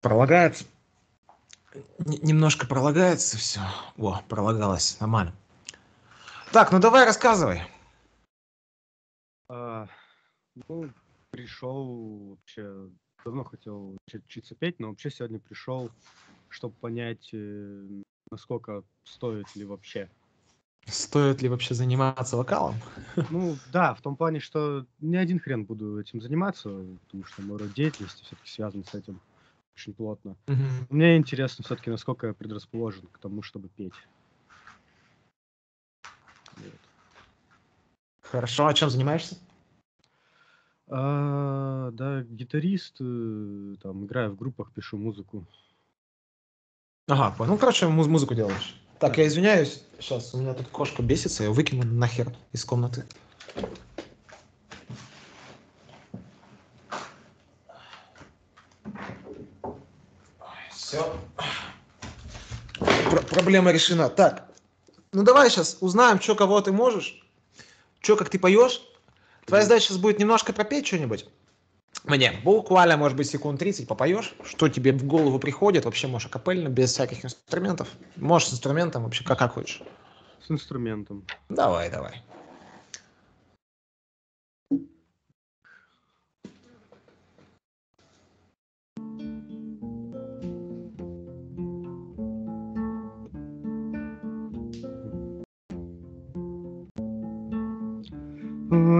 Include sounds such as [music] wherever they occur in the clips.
Пролагается. Н- немножко пролагается все. О, пролагалось, нормально. Так, ну давай рассказывай. А, ну, пришел вообще, давно хотел учиться петь, но вообще сегодня пришел, чтобы понять, э, насколько стоит ли вообще. Стоит ли вообще заниматься вокалом? [laughs] Ну да, в том плане, что не один хрен буду этим заниматься, потому что мой род деятельности все-таки связан с этим очень плотно. Mm-hmm. Мне интересно все-таки, насколько я предрасположен к тому, чтобы петь. Вот. Хорошо, а чем занимаешься? А, да, гитарист, э, там, играю в группах, пишу музыку. Ага, понял. Ну, короче, муз- музыку делаешь. Так, да. я извиняюсь, сейчас у меня тут кошка бесится, я выкину нахер из комнаты. Все. Пр проблема решена. Так, ну давай сейчас узнаем, что кого ты можешь, что как ты поешь. Твоя задача сейчас будет немножко пропеть что-нибудь. Мне буквально, может быть, секунд 30 попоешь, что тебе в голову приходит, вообще можешь капельно без всяких инструментов. Можешь с инструментом, вообще как, как хочешь. С инструментом. Давай, давай.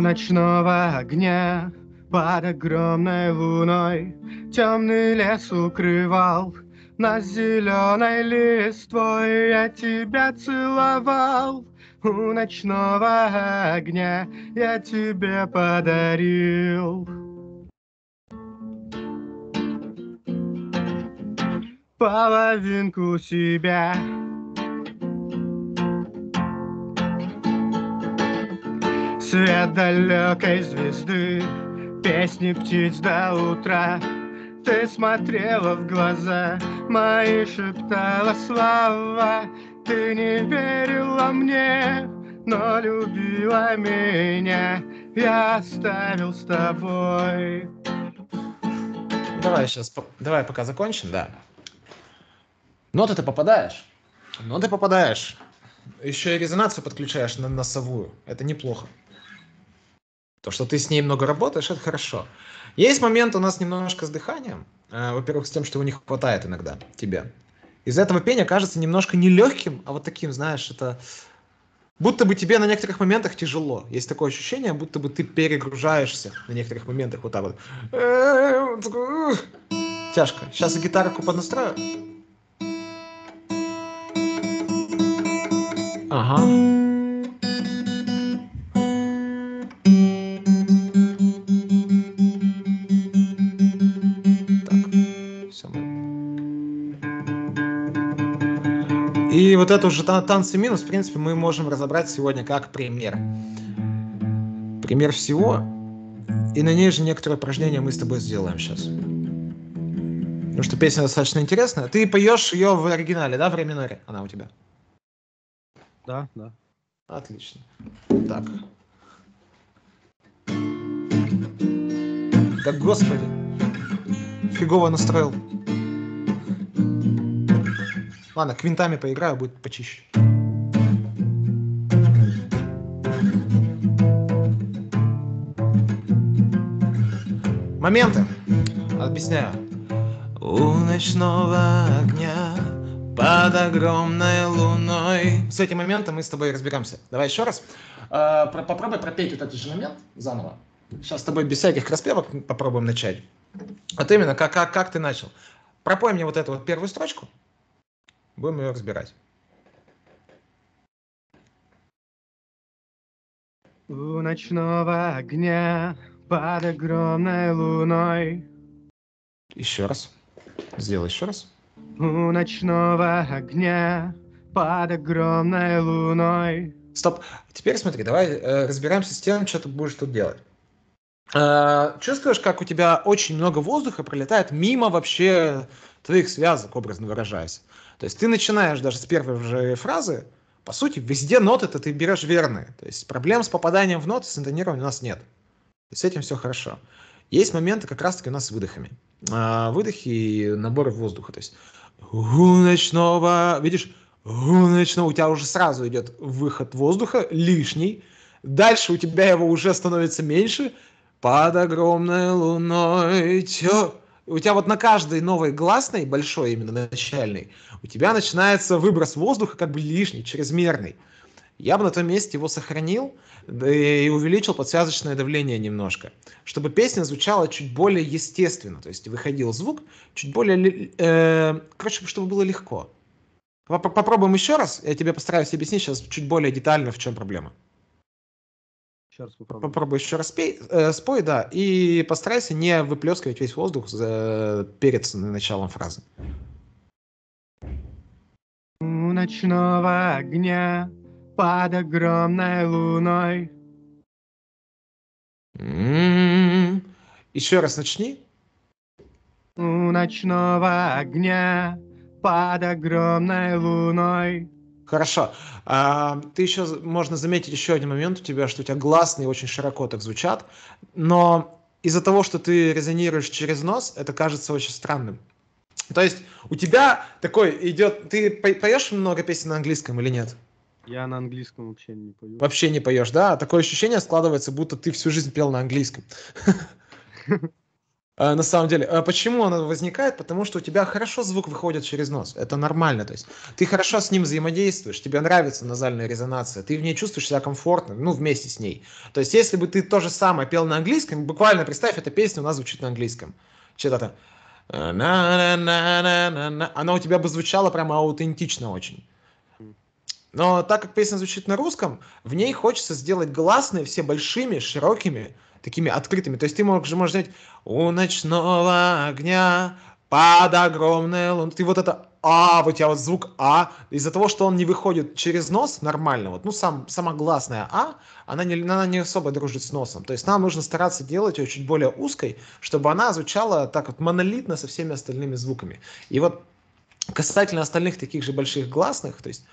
ночного огня под огромной луной Темный лес укрывал на зеленой листвой Я тебя целовал у ночного огня Я тебе подарил Половинку себя Свет далекой звезды, песни птиц до утра. Ты смотрела в глаза мои, шептала слова. Ты не верила мне, но любила меня. Я оставил с тобой. Давай сейчас, давай пока закончим, да. Ноты ну, ты попадаешь. Ноты ну, попадаешь. Еще и резонацию подключаешь на носовую. Это неплохо. То, что ты с ней много работаешь, это хорошо. Есть момент у нас немножко с дыханием. Э, во-первых, с тем, что его не хватает иногда тебе. Из этого пение кажется немножко не легким, а вот таким, знаешь, это будто бы тебе на некоторых моментах тяжело. Есть такое ощущение, будто бы ты перегружаешься на некоторых моментах вот так вот. Э, Тяжко. Сейчас я гитарку поднастрою. Ага. И вот это уже танцы минус, в принципе, мы можем разобрать сегодня как пример. Пример всего. И на ней же некоторые упражнения мы с тобой сделаем сейчас. Потому что песня достаточно интересная. Ты поешь ее в оригинале, да, в реминоре? Она у тебя. Да, да. Отлично. Так. Да господи. Фигово настроил. Ладно, квинтами поиграю, будет почище. Моменты. Объясняю. У ночного огня под огромной луной. С этим моментом мы с тобой разберемся. Давай еще раз. А, попробуй пропеть вот этот же момент заново. Сейчас с тобой без всяких распевок попробуем начать. Вот именно, как, как, как ты начал. Пропой мне вот эту вот первую строчку, Будем ее разбирать. У ночного огня под огромной луной. Еще раз. Сделай еще раз. У ночного огня под огромной луной. Стоп. Теперь смотри, давай э, разбираемся с тем, что ты будешь тут делать. Э, чувствуешь, как у тебя очень много воздуха пролетает мимо вообще твоих связок, образно выражаясь. То есть ты начинаешь даже с первой же фразы, по сути, везде ноты-то ты берешь верные. То есть проблем с попаданием в ноты, с интонированием у нас нет. И с этим все хорошо. Есть моменты как раз-таки у нас с выдохами. А, выдохи и наборы воздуха. То есть у ночного, видишь, у ночного, у тебя уже сразу идет выход воздуха лишний. Дальше у тебя его уже становится меньше. Под огромной луной тё у тебя вот на каждой новой гласной, большой именно начальной, у тебя начинается выброс воздуха как бы лишний, чрезмерный. Я бы на том месте его сохранил да и увеличил подсвязочное давление немножко, чтобы песня звучала чуть более естественно, то есть выходил звук чуть более, э, короче, чтобы было легко. Попробуем еще раз, я тебе постараюсь объяснить сейчас чуть более детально, в чем проблема. Еще раз попробуй. Попробуй еще раз пей, э, спой, да, и постарайся не выплескивать весь воздух за, перед началом фразы. У ночного огня под огромной луной. mm м-м-м. Еще раз начни. У ночного огня под огромной луной. Хорошо. А, ты еще, можно заметить еще один момент у тебя, что у тебя гласные очень широко так звучат, но из-за того, что ты резонируешь через нос, это кажется очень странным. То есть у тебя такой идет... Ты поешь много песен на английском или нет? Я на английском вообще не пою. Вообще не поешь, да? Такое ощущение складывается, будто ты всю жизнь пел на английском. [laughs] А, на самом деле. А почему она возникает? Потому что у тебя хорошо звук выходит через нос. Это нормально. То есть ты хорошо с ним взаимодействуешь, тебе нравится назальная резонация, ты в ней чувствуешь себя комфортно, ну, вместе с ней. То есть если бы ты то же самое пел на английском, буквально представь, эта песня у нас звучит на английском. Что-то там. Э, она у тебя бы звучала прямо аутентично очень. Но так как песня звучит на русском, в ней хочется сделать гласные все большими, широкими, такими открытыми. То есть ты можешь, можешь взять «У ночного огня под огромной луной». Ты вот это «А», вот у тебя вот звук «А». Из-за того, что он не выходит через нос нормально, вот, ну, сам, сама гласная «А», она не, она не особо дружит с носом. То есть нам нужно стараться делать ее чуть более узкой, чтобы она звучала так вот монолитно со всеми остальными звуками. И вот касательно остальных таких же больших гласных, то есть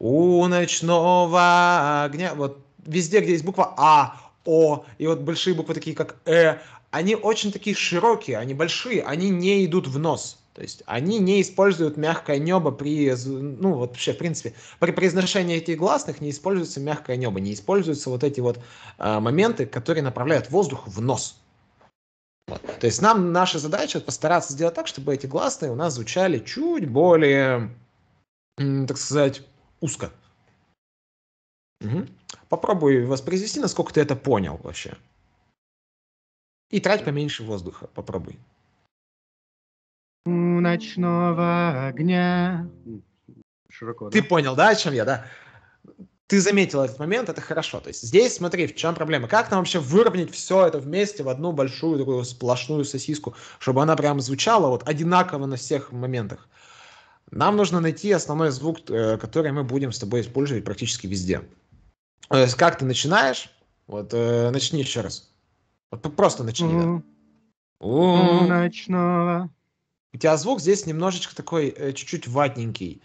у ночного огня. Вот везде, где есть буква А, О, и вот большие буквы такие, как Э, они очень такие широкие, они большие, они не идут в нос. То есть они не используют мягкое небо при, ну вот вообще в принципе, при произношении этих гласных не используется мягкое небо, не используются вот эти вот э, моменты, которые направляют воздух в нос. Вот. То есть нам наша задача постараться сделать так, чтобы эти гласные у нас звучали чуть более, так сказать, узко. Угу. Попробуй воспроизвести, насколько ты это понял вообще. И трать поменьше воздуха, попробуй. У ночного огня. Широко, ты понял, да, о чем я, да? Ты заметил этот момент, это хорошо. То есть здесь, смотри, в чем проблема. Как нам вообще выровнять все это вместе в одну большую такую сплошную сосиску, чтобы она прям звучала вот одинаково на всех моментах? Нам нужно найти основной звук, э, который мы будем с тобой использовать практически везде. То есть, как ты начинаешь? Вот, э, начни еще раз. Вот просто начни. Mm. Да. У ночного. У тебя звук здесь немножечко такой, э, чуть-чуть ватненький.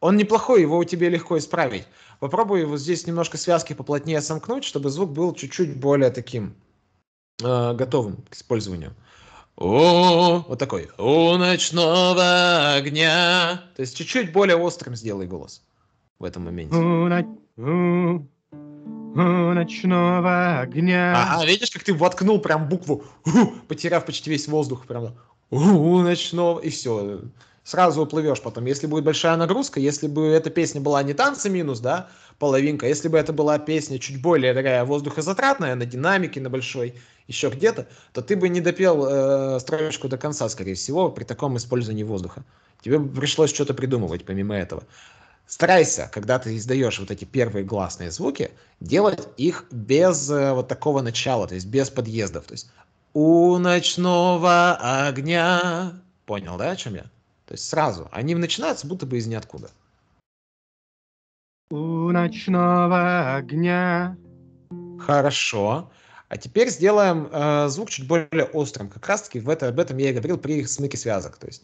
Он неплохой, его у тебя легко исправить. Попробуй его здесь немножко связки поплотнее сомкнуть, чтобы звук был чуть-чуть более таким э, готовым к использованию. О, вот такой. У ночного огня. То есть чуть-чуть более острым сделай голос в этом моменте. У, ночного огня. Ага, видишь, как ты воткнул прям букву, потеряв почти весь воздух, прям у ночного, и все сразу уплывешь потом. Если будет большая нагрузка, если бы эта песня была не танцы минус, да, половинка, если бы это была песня чуть более такая воздухозатратная, на динамике, на большой, еще где-то, то ты бы не допел э, строчку до конца, скорее всего, при таком использовании воздуха. Тебе пришлось что-то придумывать помимо этого. Старайся, когда ты издаешь вот эти первые гласные звуки, делать их без э, вот такого начала, то есть без подъездов. То есть у ночного огня. Понял, да, о чем я? То есть сразу. Они начинаются будто бы из ниоткуда. У ночного огня. Хорошо. А теперь сделаем э, звук чуть более острым. Как раз таки в это, об этом я и говорил при смыке связок. То есть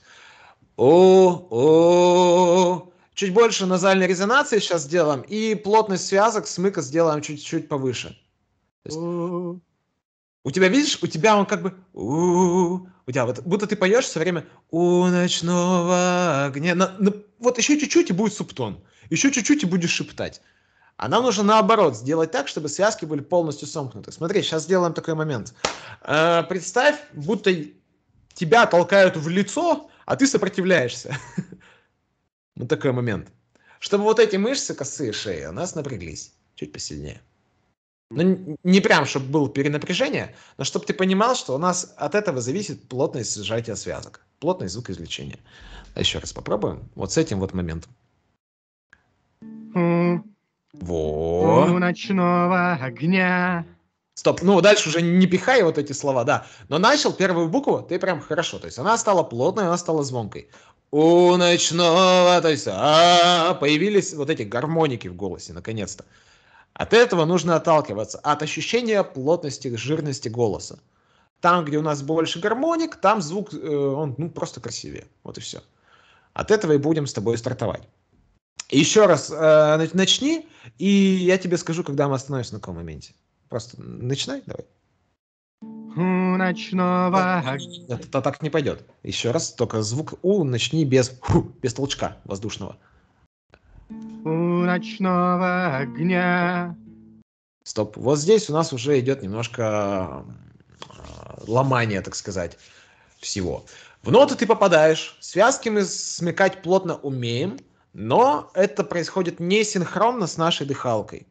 о, о, чуть больше назальной резонации сейчас сделаем и плотность связок смыка сделаем чуть-чуть повыше. То есть, у тебя видишь, у тебя он как бы у тебя вот, будто ты поешь все время «У ночного огня». На, на, вот еще чуть-чуть и будет субтон, еще чуть-чуть и будешь шептать. А нам нужно наоборот сделать так, чтобы связки были полностью сомкнуты. Смотри, сейчас сделаем такой момент. Э, представь, будто тебя толкают в лицо, а ты сопротивляешься. [laughs] Вот такой момент. Чтобы вот эти мышцы косые шеи у нас напряглись чуть посильнее. Ну, не прям, чтобы было перенапряжение, но чтобы ты понимал, что у нас от этого зависит плотность сжатия связок, плотность звукоизвлечения. А Еще раз попробуем. Вот с этим вот моментом. Во. у ночного огня. Стоп, ну дальше уже не пихай вот эти слова, да. Но начал первую букву, ты прям хорошо. То есть она стала плотной, она стала звонкой. У ночного, то есть а, появились вот эти гармоники в голосе, наконец-то. От этого нужно отталкиваться, от ощущения плотности, жирности голоса. Там, где у нас больше гармоник, там звук, э, он ну, просто красивее. Вот и все. От этого и будем с тобой стартовать. Еще раз э, начни, и я тебе скажу, когда мы остановимся на каком моменте. Просто начинай, давай. У хм, ночного... Это, это так не пойдет. Еще раз, только звук У начни без, фу, без толчка воздушного у ночного огня. Стоп. Вот здесь у нас уже идет немножко э, ломание, так сказать, всего. В ноты ты попадаешь, связки мы смекать плотно умеем, но это происходит не синхронно с нашей дыхалкой.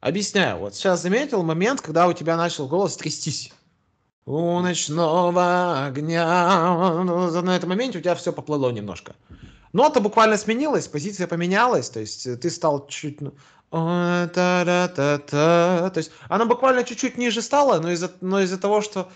Объясняю. Вот сейчас заметил момент, когда у тебя начал голос трястись. У ночного огня. Ну, на этом моменте у тебя все поплыло немножко. Нота буквально сменилась, позиция поменялась, то есть э, ты стал чуть... Ну, то есть она буквально чуть-чуть ниже стала, но из-за, но из-за того, что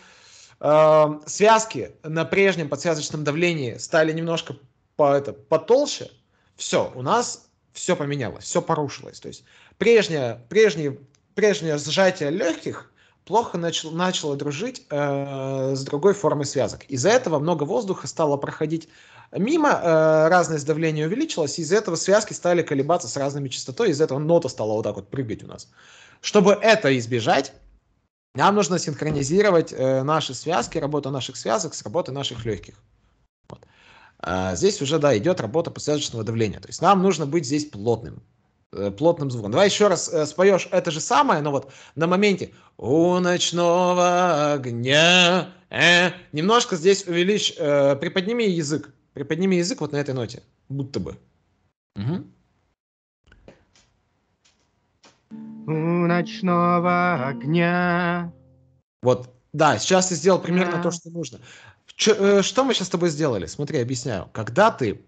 э, связки на прежнем подсвязочном давлении стали немножко по, это, потолще, все, у нас все поменялось, все порушилось. То есть прежнее, прежнее, прежнее сжатие легких плохо начал, начала дружить э, с другой формой связок. Из-за этого много воздуха стало проходить мимо, э, разность давления увеличилась, из-за этого связки стали колебаться с разными частотой, из-за этого нота стала вот так вот прыгать у нас. Чтобы это избежать, нам нужно синхронизировать э, наши связки, работу наших связок с работой наших легких. Вот. А здесь уже, да, идет работа подсвязочного давления. То есть нам нужно быть здесь плотным. Э, плотным звуком. Давай еще раз э, споешь это же самое, но вот на моменте «У ночного огня». Э, немножко здесь увеличь, э, приподними язык. Приподними язык вот на этой ноте, будто бы. Угу. «У ночного огня». Вот, да, сейчас ты сделал примерно да. то, что нужно. Че, э, что мы сейчас с тобой сделали? Смотри, объясняю. Когда ты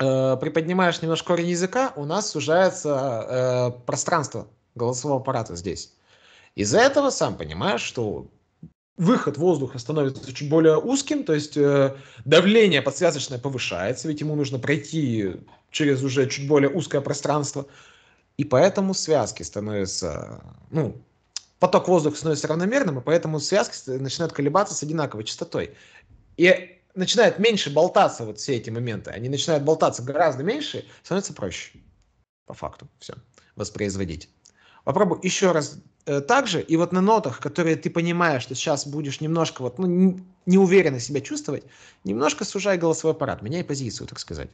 Э, приподнимаешь немножко корень языка, у нас сужается э, пространство голосового аппарата здесь. Из-за этого сам понимаешь, что выход воздуха становится чуть более узким, то есть э, давление подсвязочное повышается, ведь ему нужно пройти через уже чуть более узкое пространство, и поэтому связки становятся, ну, поток воздуха становится равномерным, и поэтому связки начинают колебаться с одинаковой частотой. И начинают меньше болтаться вот все эти моменты, они начинают болтаться гораздо меньше, становится проще. По факту все воспроизводить. попробую еще раз э, так же, и вот на нотах, которые ты понимаешь, что сейчас будешь немножко вот, ну, не, неуверенно себя чувствовать, немножко сужай голосовой аппарат, меняй позицию, так сказать.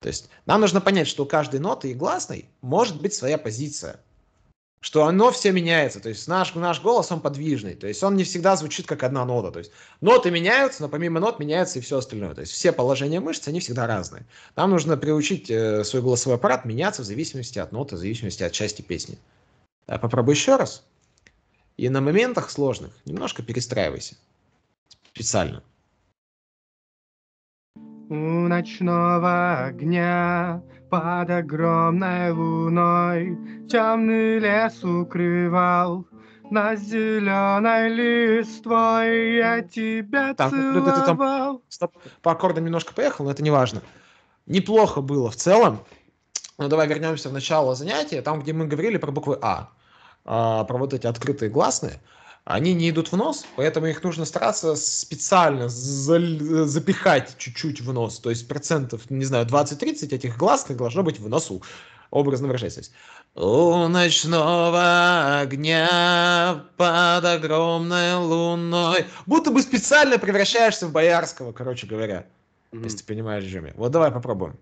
То есть нам нужно понять, что у каждой ноты и гласной может быть своя позиция что оно все меняется, то есть наш, наш голос, он подвижный, то есть он не всегда звучит как одна нота, то есть ноты меняются, но помимо нот меняется и все остальное, то есть все положения мышц, они всегда разные. Нам нужно приучить э, свой голосовой аппарат меняться в зависимости от ноты, в зависимости от части песни. А попробуй еще раз. И на моментах сложных немножко перестраивайся специально у ночного огня под огромной луной темный лес укрывал На зеленой листвой я тебя так, ну, ну, ну, целовал. Ты, ты, ты там, стоп, по аккордам немножко поехал, но это не важно. Неплохо было в целом. Но давай вернемся в начало занятия, там, где мы говорили про буквы А, а про вот эти открытые гласные они не идут в нос, поэтому их нужно стараться специально за, запихать чуть-чуть в нос. То есть процентов, не знаю, 20-30 этих гласных должно быть в носу, образно выражаясь. У ночного огня под огромной луной. Будто бы специально превращаешься в боярского, короче говоря. Mm-hmm. Если ты понимаешь, о Вот давай попробуем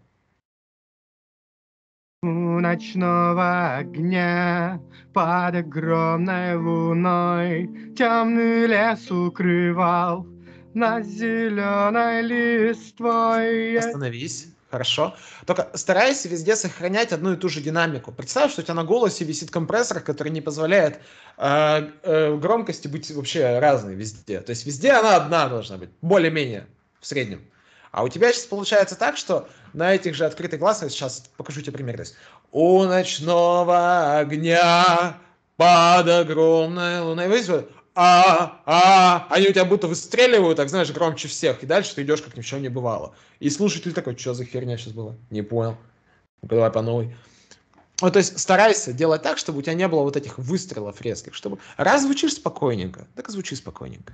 ночного огня под огромной луной темный лес укрывал на зеленой листвой. Остановись. Хорошо. Только старайся везде сохранять одну и ту же динамику. Представь, что у тебя на голосе висит компрессор, который не позволяет э, э, громкости быть вообще разной везде. То есть везде она одна должна быть, более-менее, в среднем. А у тебя сейчас получается так, что на этих же открытых классах, сейчас покажу тебе пример, то есть у ночного огня под огромной луной. Видите, а, а, а, они у тебя будто выстреливают, так знаешь, громче всех, и дальше ты идешь, как ни в чем не бывало. И слушатель такой, что за херня сейчас была? Не понял. давай по новой. Вот, то есть старайся делать так, чтобы у тебя не было вот этих выстрелов резких, чтобы... Раз звучишь спокойненько, так и звучи спокойненько.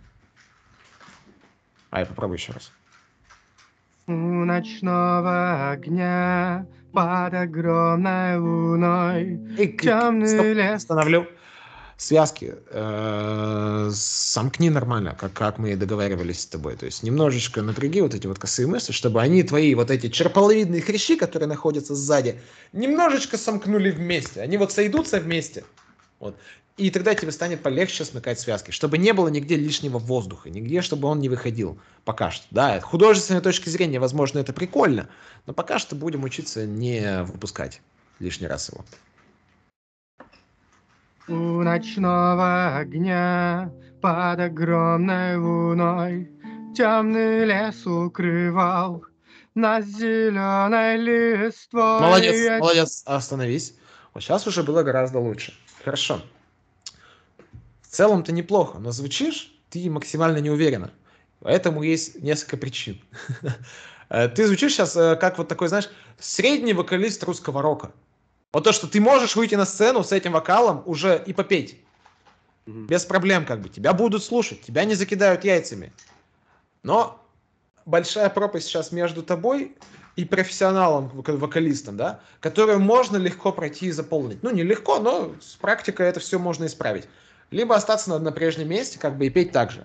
А я попробую еще раз. У ночного огня под огромной луной и, темный стоп, лес... Становлю Связки э, сомкни нормально, как, как мы и договаривались с тобой. То есть немножечко напряги вот эти вот косые мысли, чтобы они твои вот эти черполовидные хрящи, которые находятся сзади, немножечко сомкнули вместе. Они вот сойдутся вместе – вот. И тогда тебе станет полегче смыкать связки, чтобы не было нигде лишнего воздуха, нигде, чтобы он не выходил пока что. Да, с художественной точки зрения, возможно, это прикольно, но пока что будем учиться не выпускать лишний раз его. У ночного огня под огромной луной Темный лес укрывал нас зеленой листвой. Молодец, молодец, остановись. Вот сейчас уже было гораздо лучше. Хорошо. В целом-то неплохо, но звучишь ты максимально не уверенно. Поэтому есть несколько причин. [laughs] Э, ты звучишь сейчас э, как вот такой, знаешь, средний вокалист русского рока. Вот то, что ты можешь выйти на сцену с этим вокалом уже и попеть. Mm-hmm. Без проблем как бы. Тебя будут слушать, тебя не закидают яйцами. Но большая пропасть сейчас между тобой и профессионалом, вокалистом, да, которую можно легко пройти и заполнить. Ну, не легко, но с практикой это все можно исправить. Либо остаться на, на прежнем месте, как бы и петь так же.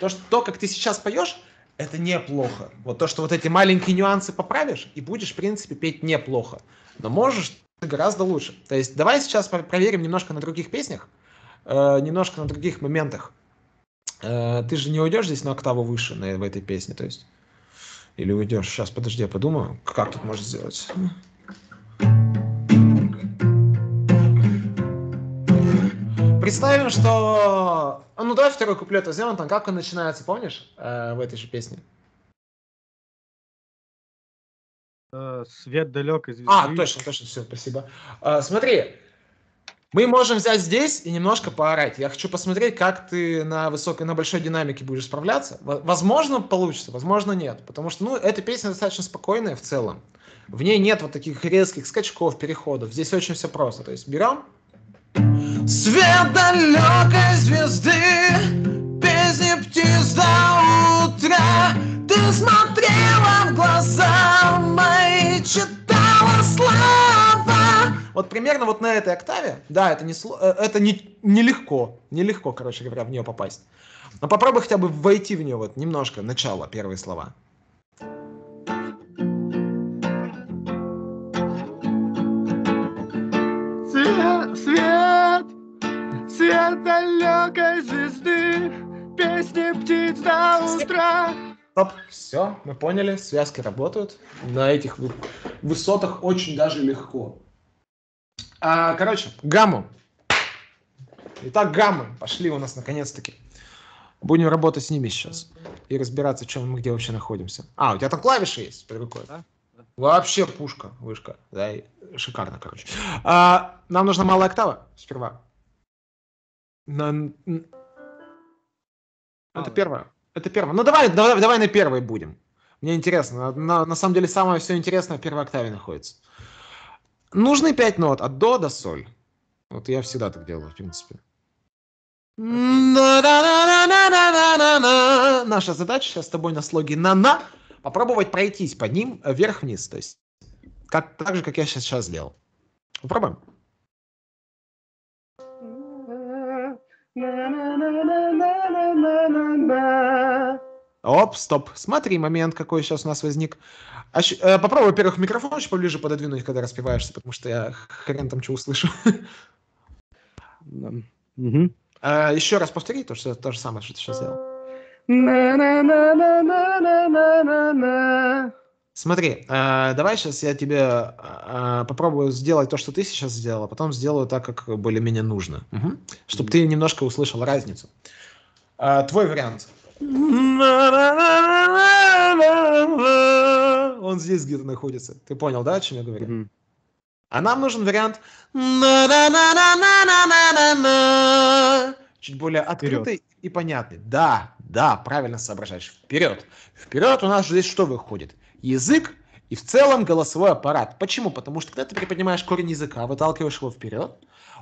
То, что, то, как ты сейчас поешь, это неплохо. Вот то, что вот эти маленькие нюансы поправишь, и будешь, в принципе, петь неплохо. Но можешь гораздо лучше. То есть давай сейчас проверим немножко на других песнях, э, немножко на других моментах. Э, ты же не уйдешь здесь на октаву выше на, в этой песне, то есть или уйдешь? Сейчас, подожди, я подумаю, как тут можно сделать. Представим, что... Ну, давай второй куплет возьмем, там как он начинается, помнишь, э, в этой же песне? Э, свет далек из... А, точно, точно, все, спасибо. Э, смотри, мы можем взять здесь и немножко поорать. Я хочу посмотреть, как ты на высокой, на большой динамике будешь справляться. Возможно, получится, возможно, нет. Потому что, ну, эта песня достаточно спокойная в целом. В ней нет вот таких резких скачков, переходов. Здесь очень все просто. То есть берем... Свет далекой звезды, песни птиц до утра, ты смотрела в глаза мои, читала вот примерно вот на этой октаве, да, это, не, э, это не, нелегко, нелегко, короче говоря, в нее попасть. Но попробуй хотя бы войти в нее вот немножко, начало, первые слова. Свет, свет, далекой звезды, песни птиц до утра. Стоп, все, мы поняли, связки работают. На этих высотах очень даже легко. А, короче, гамму. Итак, гаммы пошли у нас наконец-таки. Будем работать с ними сейчас и разбираться, чем мы где вообще находимся. А, у тебя там клавиши есть прикольно? Да. Вообще пушка, вышка. Да, шикарно, короче. А, нам нужна малая октава сперва. На... Это а. первое. Это первое. Ну давай, давай, давай на первой будем. Мне интересно. На, на самом деле самое все интересное в первой октаве находится. Нужны пять нот, от до до соль. Вот я всегда так делаю, в принципе. Наша задача сейчас с тобой на слоге на-на попробовать пройтись под ним вверх-вниз. То есть как, так же, как я сейчас, сейчас сделал. Попробуем. Оп, стоп. Смотри, момент какой сейчас у нас возник. А, э, попробуй, во-первых, микрофон еще поближе пододвинуть, когда распеваешься, потому что я хрен там что услышу. Угу. [laughs] еще раз повтори то, что, то же самое, что ты сейчас сделал. Смотри, а, давай сейчас я тебе а, попробую сделать то, что ты сейчас сделал, а потом сделаю так, как более-менее нужно, чтобы ты немножко услышал разницу. твой вариант. Он здесь где-то находится. Ты понял, да, о чем я говорю? Mm-hmm. А нам нужен вариант чуть более открытый Вперед. и понятный. Да, да, правильно соображаешь. Вперед. Вперед у нас же здесь что выходит? Язык и в целом голосовой аппарат. Почему? Потому что когда ты приподнимаешь корень языка, выталкиваешь его вперед,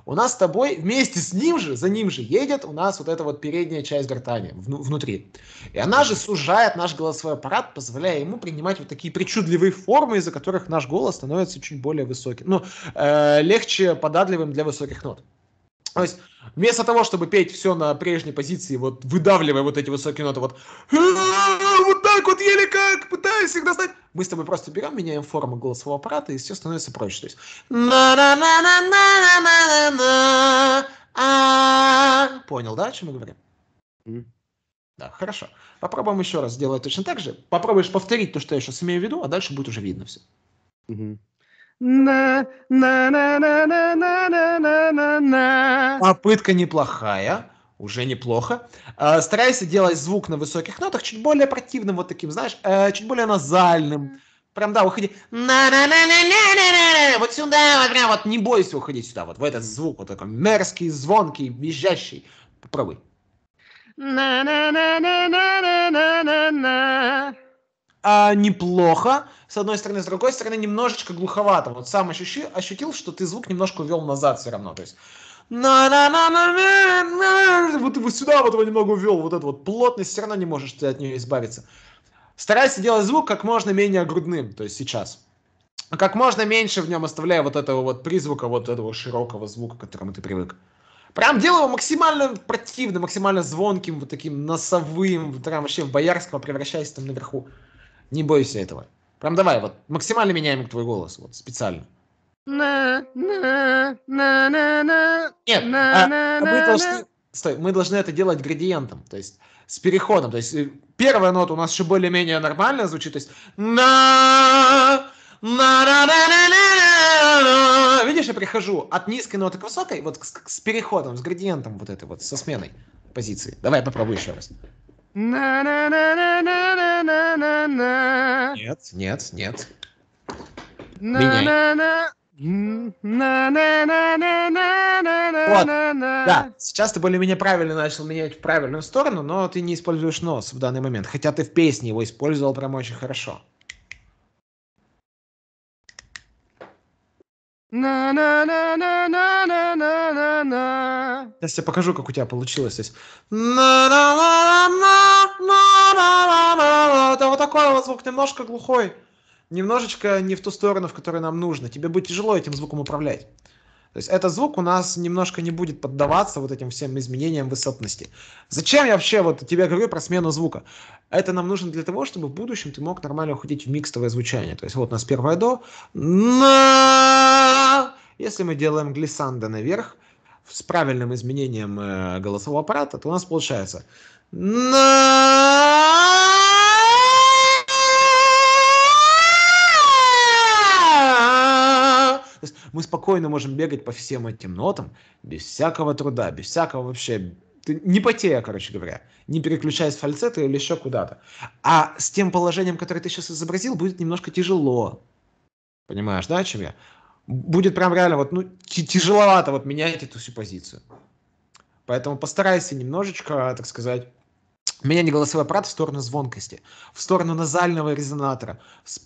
у нас с тобой вместе с ним же, за ним же едет у нас вот эта вот передняя часть гортани внутри. И она же сужает наш голосовой аппарат, позволяя ему принимать вот такие причудливые формы, из-за которых наш голос становится чуть более высоким. Ну, э, легче податливым для высоких нот. То есть вместо того, чтобы петь все на прежней позиции, вот выдавливая вот эти высокие ноты, вот сделал вот так вот, еле как, пытаюсь их достать. Мы с тобой просто берем, меняем форму голосового аппарата, и все становится проще. То есть... Понял, да, о чем мы говорим? Да, хорошо. Попробуем еще раз сделать точно так же. Попробуешь повторить то, что я сейчас имею в виду, а дальше будет уже видно все. Попытка неплохая уже неплохо. Э, а, старайся делать звук на высоких нотах чуть более противным, вот таким, знаешь, э, чуть более назальным. Прям, да, выходи. Вот сюда, вот прям, вот не бойся уходить сюда, вот в этот звук, вот такой мерзкий, звонкий, визжащий. Попробуй. А, неплохо, с одной стороны, с другой стороны, немножечко глуховато. Вот сам ощущи, ощутил, что ты звук немножко увел назад все равно. То есть на на на на на вот его сюда вот его немного увел, вот эту вот плотность, все равно не можешь ты от нее избавиться. Старайся делать звук как можно менее грудным, то есть сейчас. Как можно меньше в нем оставляя вот этого вот призвука, вот этого широкого звука, к которому ты привык. Прям делай его максимально противным, максимально звонким, вот таким носовым, прям вообще в боярском превращайся там наверху. Не бойся этого. Прям давай, вот максимально меняем твой голос, вот специально. Нет, а, на, мы Стой, мы должны это делать градиентом, то есть с переходом. То есть первая нота у нас еще более-менее нормально звучит, то есть на на на на на на на Видишь, я прихожу от низкой ноты к высокой, вот с, с переходом, с градиентом вот этой вот, со сменой позиции. Давай попробуй еще раз. На на на на на на на на Нет, нет, нет. На на на вот, да, сейчас ты более-менее правильно начал менять в правильную сторону, но ты не используешь нос в данный момент, хотя ты в песне его использовал прям очень хорошо. Сейчас я покажу, как у тебя получилось здесь. на Вот такой вот звук, немножко глухой немножечко не в ту сторону, в которую нам нужно. Тебе будет тяжело этим звуком управлять. То есть этот звук у нас немножко не будет поддаваться вот этим всем изменениям высотности. Зачем я вообще вот тебе говорю про смену звука? Это нам нужно для того, чтобы в будущем ты мог нормально уходить в микстовое звучание. То есть вот у нас первое до. На! Если мы делаем глиссанда наверх с правильным изменением э, голосового аппарата, то у нас получается на мы спокойно можем бегать по всем этим нотам без всякого труда, без всякого вообще... Ты не потея, короче говоря, не переключаясь в фальцеты или еще куда-то. А с тем положением, которое ты сейчас изобразил, будет немножко тяжело. Понимаешь, да, о чем я? Будет прям реально вот, ну, тяжеловато вот менять эту всю позицию. Поэтому постарайся немножечко, так сказать, меня не голосовой аппарат в сторону звонкости, в сторону назального резонатора,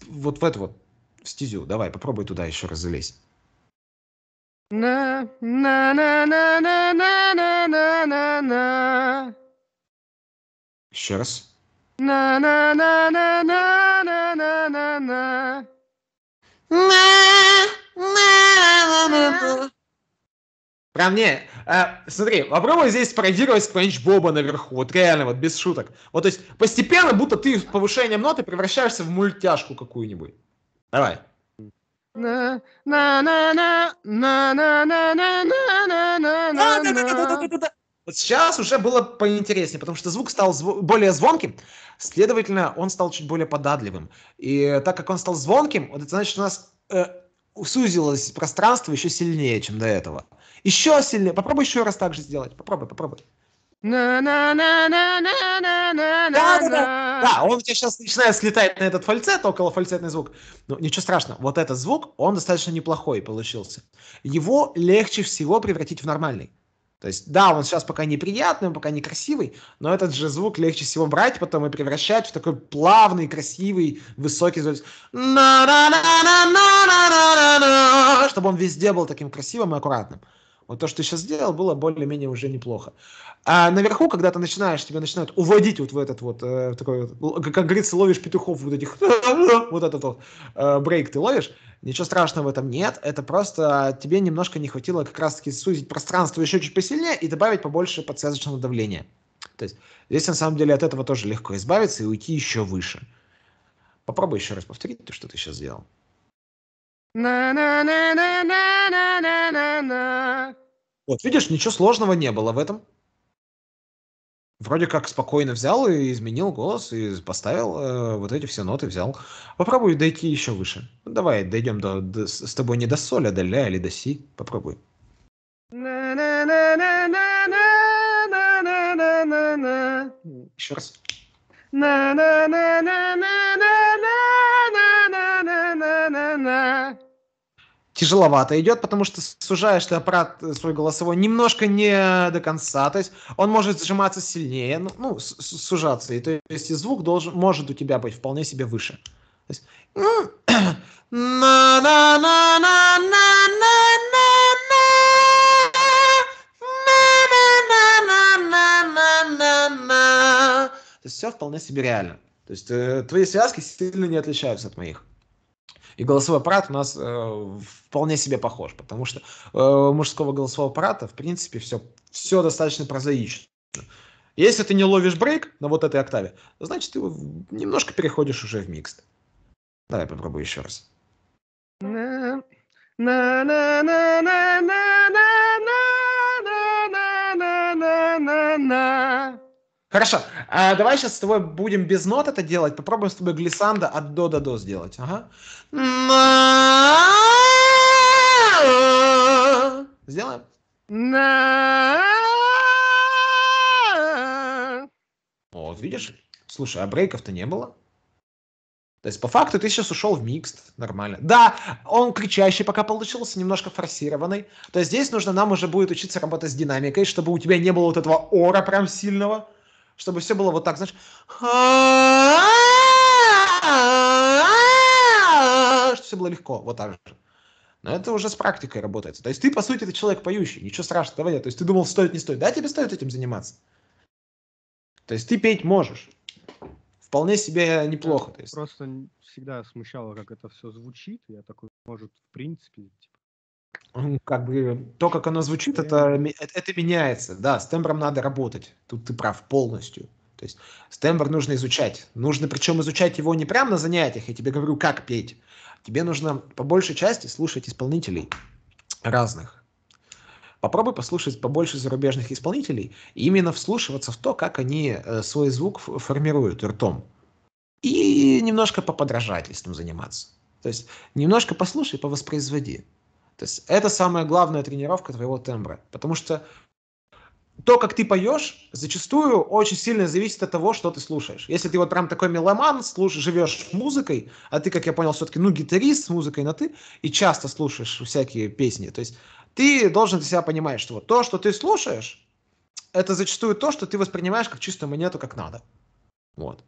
вот в эту вот стезю. Давай, попробуй туда еще раз залезть на на на на на на на на на на Еще раз. на на на на на на на на на на на на на. Про мне, э, смотри, попробуй здесь пародировать Спанч Боба наверху, вот реально, вот без шуток. Вот, то есть, постепенно, будто ты с повышением ноты превращаешься в мультяшку какую-нибудь. Давай на на на на на на на на на на на на вот сейчас уже было поинтереснее, потому что звук стал зв... более звонким, следовательно, он стал чуть более податливым. И так как он стал звонким, вот это значит, у нас э, сузилось пространство еще сильнее, чем до этого. Еще сильнее. Попробуй еще раз так же сделать. Попробуй, попробуй. Да, он у тебя сейчас начинает слетать на этот фальцет, около фальцетный звук. Но ничего страшного, вот этот звук, он достаточно неплохой получился. Его легче всего превратить в нормальный. То есть, да, он сейчас пока неприятный, он пока некрасивый, но этот же звук легче всего брать потом и превращать в такой плавный, красивый, высокий звук. Чтобы он везде был таким красивым и аккуратным. Вот то, что ты сейчас сделал, было более-менее уже неплохо. А наверху, когда ты начинаешь, тебя начинают уводить вот в этот вот, э, такой вот, как, как говорится, ловишь петухов вот этих, [laughs] вот этот вот э, брейк ты ловишь, ничего страшного в этом нет, это просто тебе немножко не хватило как раз-таки сузить пространство еще чуть посильнее и добавить побольше подсвязочного давления. То есть здесь на самом деле от этого тоже легко избавиться и уйти еще выше. Попробуй еще раз повторить то, что ты сейчас сделал. На-на-на-на-на-на-на-на. Вот видишь, ничего сложного не было в этом. Вроде как спокойно взял и изменил голос, и поставил э, вот эти все ноты, взял. Попробуй дойти еще выше. Ну, давай, дойдем до, до, с тобой не до соль, а до ля или до си. Попробуй. Еще раз. тяжеловато идет, потому что сужаешь ты аппарат э, свой голосовой немножко не до конца, то есть он может сжиматься сильнее, ну, ну сужаться, и то есть и звук должен, может у тебя быть вполне себе выше. То есть, все вполне себе реально. То есть э, твои связки сильно не отличаются от моих. И голосовой аппарат у нас э, вполне себе похож, потому что э, мужского голосового аппарата, в принципе, все, все достаточно прозаично. Если ты не ловишь брейк на вот этой октаве, значит, ты немножко переходишь уже в микс. Давай попробую еще раз. На-на-на-на-на-на-на-на-на-на-на-на Хорошо. А, давай сейчас с тобой будем без нот это делать. Попробуем с тобой глиссанда от до до до сделать. Ага. Сделаем? Вот, видишь? Слушай, а брейков-то не было. То есть, по факту, ты сейчас ушел в микст, нормально. Да, он кричащий пока получился, немножко форсированный. То есть, здесь нужно нам уже будет учиться работать с динамикой, чтобы у тебя не было вот этого ора прям сильного чтобы все было вот так, знаешь, чтобы все было легко, вот так же. Но это уже с практикой работает. То есть ты, по сути, ты человек поющий, ничего страшного Давай, То есть ты думал, стоит, не стоит. Да, тебе стоит этим заниматься. То есть ты петь можешь. Вполне себе неплохо. Да, то есть. Просто всегда смущало, как это все звучит. Я такой, может, в принципе, типа, как бы то, как оно звучит, это, э, это меняется. Да, с тембром надо работать. Тут ты прав полностью. То есть тембр нужно изучать. Нужно причем изучать его не прямо на занятиях, я тебе говорю, как петь. Тебе нужно по большей части слушать исполнителей разных. Попробуй послушать побольше зарубежных исполнителей и именно вслушиваться в то, как они э, свой звук формируют ртом. И немножко поподражательством заниматься. То есть немножко послушай, повоспроизводи. То есть это самая главная тренировка твоего тембра. Потому что то, как ты поешь, зачастую очень сильно зависит от того, что ты слушаешь. Если ты вот прям такой меломан, слушаешь, живешь музыкой, а ты, как я понял, все-таки, ну, гитарист с музыкой на «ты», и часто слушаешь всякие песни, то есть ты должен для себя понимать, что вот то, что ты слушаешь, это зачастую то, что ты воспринимаешь как чистую монету, как надо. Вот.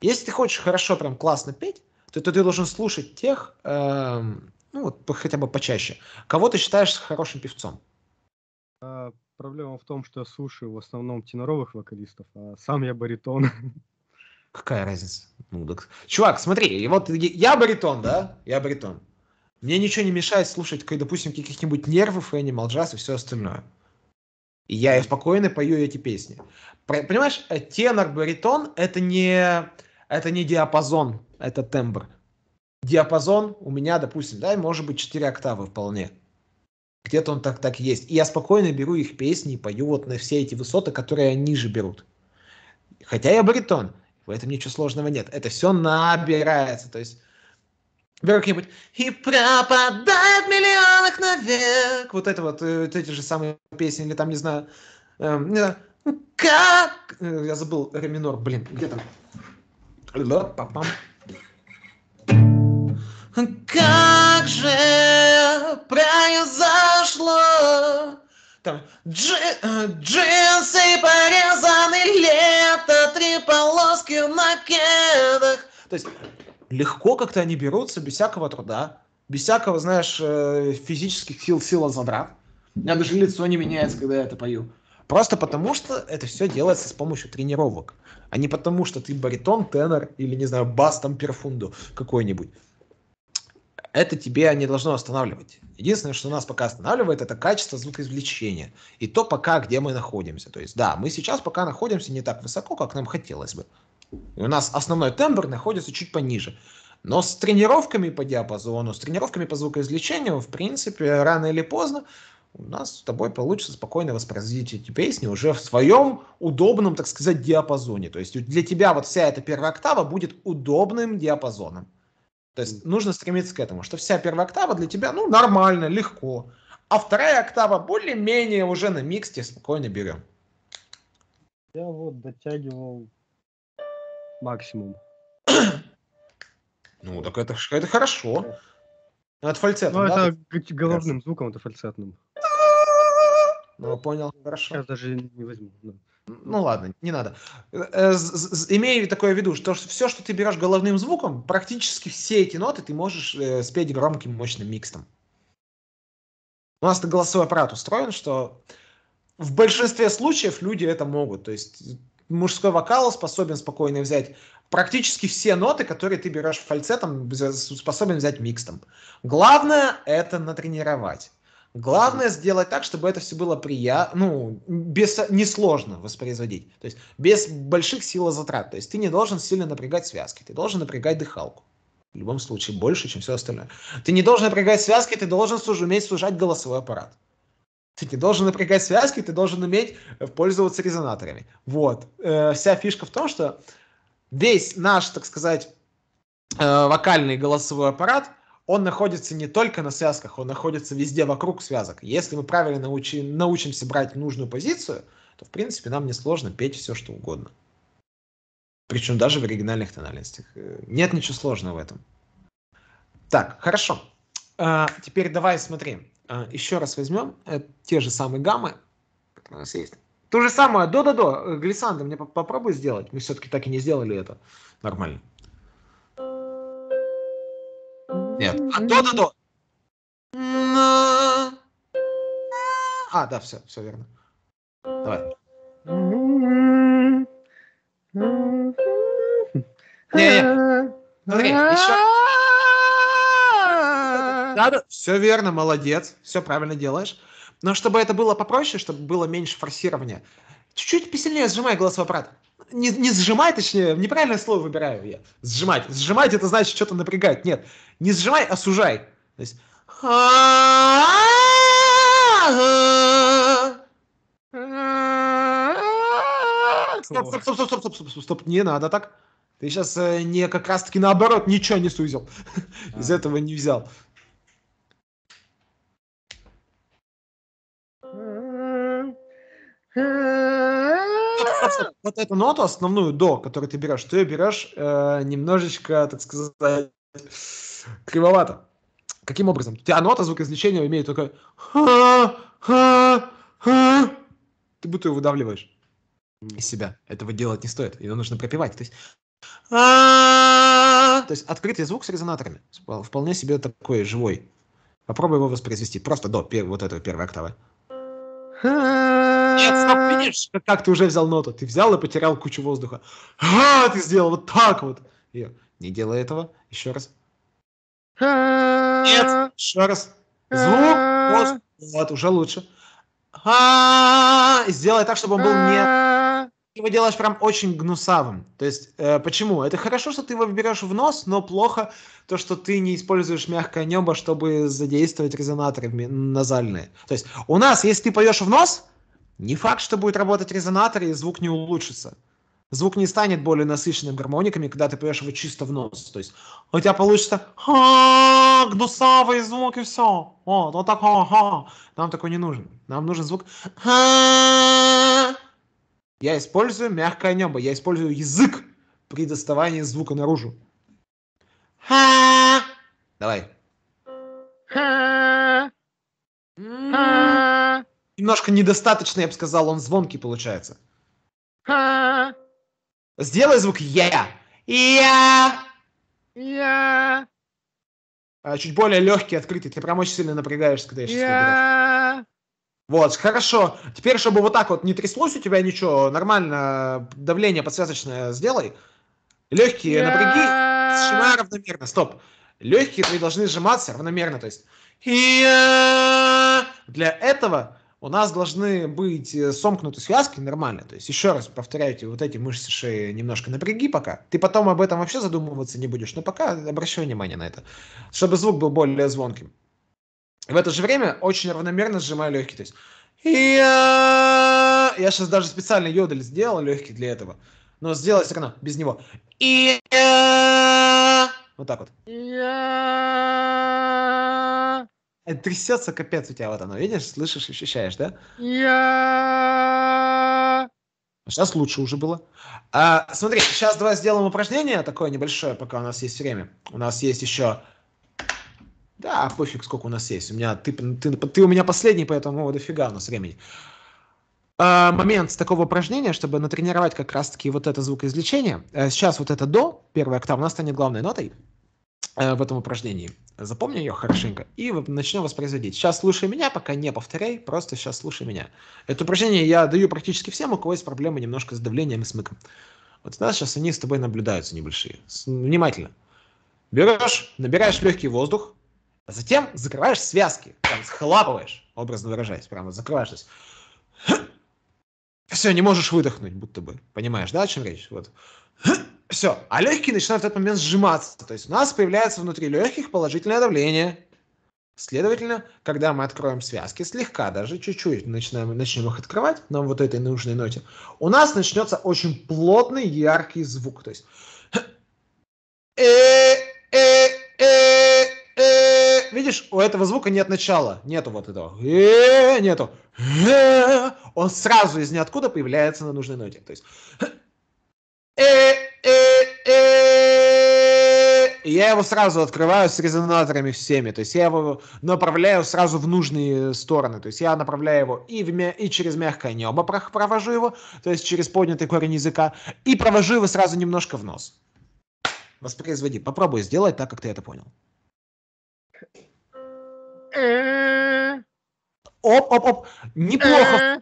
Если ты хочешь хорошо, прям классно петь, то, то ты должен слушать тех эм, ну, вот по, хотя бы почаще. Кого ты считаешь хорошим певцом? А, проблема в том, что я слушаю в основном теноровых вокалистов, а сам я баритон. [laughs] Какая разница? Ну, так... Чувак, смотри, вот я баритон, да? Я баритон. Мне ничего не мешает слушать, допустим, каких-нибудь нервов, Animal Jazz и все остальное. И я спокойно пою эти песни. Понимаешь, э, тенор, баритон — это не, это не диапазон, это тембр диапазон у меня, допустим, да, может быть 4 октавы вполне. Где-то он так, так есть. И я спокойно беру их песни и пою вот на все эти высоты, которые они же берут. Хотя я баритон, в этом ничего сложного нет. Это все набирается. То есть беру какие-нибудь «И пропадает в навек». Вот это вот, э, вот эти же самые песни, или там, не знаю, э, не знаю как... Э, я забыл реминор, блин, где там? пам как же произошло? Там, джи, э, джинсы порезаны, лето, три полоски на кедах. То есть легко как-то они берутся, без всякого труда, без всякого, знаешь, э, физических сил, сила задрав. У меня даже лицо не меняется, когда я это пою. Просто потому, что это все делается с помощью тренировок, а не потому, что ты баритон, тенор или, не знаю, бас там перфунду какой-нибудь это тебе не должно останавливать. Единственное, что нас пока останавливает, это качество звукоизвлечения и то, пока где мы находимся. То есть, да, мы сейчас пока находимся не так высоко, как нам хотелось бы. И у нас основной тембр находится чуть пониже. Но с тренировками по диапазону, с тренировками по звукоизвлечению, в принципе, рано или поздно у нас с тобой получится спокойно воспроизвести эти песни уже в своем удобном, так сказать, диапазоне. То есть для тебя вот вся эта первая октава будет удобным диапазоном. То есть нужно стремиться к этому, что вся первая октава для тебя, ну, нормально, легко. А вторая октава более-менее уже на миксте спокойно берем. Я вот дотягивал максимум. Ну, так это, это хорошо. Это фальцетом, Ну, да? это головным звуком, это фальцетным. Ну, понял, хорошо. Сейчас даже не возьму. Ну ладно, не надо. Э, э, имею такое в виду, что все, что ты берешь головным звуком, практически все эти ноты ты можешь э, спеть громким мощным микстом. У нас-то голосовой аппарат устроен, что в большинстве случаев люди это могут. То есть мужской вокал способен спокойно взять практически все ноты, которые ты берешь фальцетом, способен взять микстом. Главное это натренировать. Главное сделать так, чтобы это все было приятно, ну, без, несложно воспроизводить. То есть без больших силозатрат. То есть ты не должен сильно напрягать связки, ты должен напрягать дыхалку. В любом случае больше, чем все остальное. Ты не должен напрягать связки, ты должен суж... уметь сужать голосовой аппарат. Ты не должен напрягать связки, ты должен уметь э, пользоваться резонаторами. Вот. Э, вся фишка в том, что весь наш, так сказать, э, вокальный голосовой аппарат – он находится не только на связках, он находится везде вокруг связок. Если мы правильно научи, научимся брать нужную позицию, то, в принципе, нам несложно петь все, что угодно. Причем даже в оригинальных тональностях. Э, нет ничего сложного в этом. Так, хорошо. А, теперь давай смотри. А, еще раз возьмем а, э, те же самые гаммы, которые у нас есть. То же самое, а, до-до-до, э, глиссандо мне попробуй сделать. Мы все-таки так и не сделали это нормально. Нет. А до до до. А, да, все, все верно. Давай. Не, не. еще. Да, да, все верно, молодец, все правильно делаешь. Но чтобы это было попроще, чтобы было меньше форсирования, чуть-чуть посильнее сжимай голосовой аппарат. Не, не сжимай, точнее, неправильное слово выбираю я. Сжимать. Сжимать это значит что-то напрягать. Нет, не сжимай, а сужай. То есть... Стоп, стоп, стоп, стоп, стоп, стоп, стоп, стоп, не надо так. Ты сейчас э, не как раз-таки наоборот ничего не сузил. [laughs] Из а. этого не взял. А. [gasps] вот эту ноту, основную до, которую ты берешь, ты ее берешь э, немножечко, так сказать, кривовато. Каким образом? У тебя а нота звукоизвлечения имеет только ты будто ее выдавливаешь из себя. Этого делать не стоит. Ее нужно пропивать. То есть «А, а, то есть открытый звук с резонаторами. Вполне себе такой живой. Попробуй его воспроизвести. Просто до вот этого первой октавы. Нет, стоп, видишь, как ты уже взял ноту. Ты взял и потерял кучу воздуха. А, ты сделал вот так вот. И, не делай этого. Еще раз. А. Нет, еще раз. Звук. А. Вот, уже лучше. А. И Сделай так, чтобы он был не... Ты его делаешь прям очень гнусавым. То есть, э, почему? Это хорошо, что ты его берешь в нос, но плохо то, что ты не используешь мягкое небо, чтобы задействовать резонаторы назальные. То есть, у нас, если ты поешь в нос, не факт, что будет работать резонатор, и звук не улучшится. Звук не станет более насыщенным гармониками, когда ты поешь его чисто в нос. То есть у тебя получится гнусавый звук и все. Вот, вот так. Нам такой не нужен. Нам нужен звук. Я использую мягкое небо. Я использую язык при доставании звука наружу. Давай. «М-м-м» немножко недостаточно, я бы сказал, он звонкий получается. Сделай звук я. Я. Я. А, чуть более легкий, открытый. Ты прям очень сильно напрягаешься, когда я сейчас я. Вот, хорошо. Теперь, чтобы вот так вот не тряслось у тебя ничего, нормально давление подсвязочное сделай. Легкие я. напряги, сжимай равномерно. Стоп. Легкие твои должны сжиматься равномерно, то есть. Я... Для этого у нас должны быть э, сомкнуты связки нормально. То есть, еще раз повторяю, вот эти мышцы шеи немножко напряги пока. Ты потом об этом вообще задумываться не будешь, но пока обращай внимание на это, чтобы звук был более звонким. В это же время очень равномерно сжимаю легкие. То есть, я, я сейчас даже специально йодель сделал легкий для этого, но сделал все равно без него. И вот так вот. Э, трясется капец у тебя вот оно, видишь, слышишь, ощущаешь, да? Я... Сейчас а лучше уже было. А, смотри, сейчас давай сделаем упражнение такое небольшое, пока у нас есть время. У нас есть еще... Да, пофиг, сколько у нас есть. У меня ты, ты, ты у меня последний, поэтому дофига у нас времени. А, момент с такого упражнения, чтобы натренировать как раз-таки вот это звукоизвлечение. А сейчас вот это до, первая октава, у нас станет главной нотой. Э, в этом упражнении. Запомни ее хорошенько и начнем воспроизводить. Сейчас слушай меня, пока не повторяй, просто сейчас слушай меня. Это упражнение я даю практически всем, у кого есть проблемы немножко с давлением и смыком. Вот у сейчас они с тобой наблюдаются небольшие. Внимательно. Берешь, набираешь легкий воздух, а затем закрываешь связки, прям схлапываешь, образно выражаясь, прямо закрываешься. Все, не можешь выдохнуть, будто бы. Понимаешь, да, о чем речь? Вот. Все, а легкие начинают в этот момент сжиматься. То есть у нас появляется внутри легких положительное давление. Следовательно, когда мы откроем связки, слегка даже чуть-чуть начинаем, начнем их открывать на вот этой нужной ноте, у нас начнется очень плотный яркий звук. То есть «Э, э, э, видишь, у этого звука нет начала, нету вот этого, нету, он сразу из ниоткуда появляется на нужной ноте. То есть я его сразу открываю с резонаторами всеми, то есть я его направляю сразу в нужные э, стороны, то есть я направляю его и, в мя- и через мягкое небо провожу его, то есть через поднятый корень языка, и провожу его сразу немножко в нос. Воспроизводи, попробуй сделать так, как ты это понял. Э. Оп, оп, оп, неплохо. Э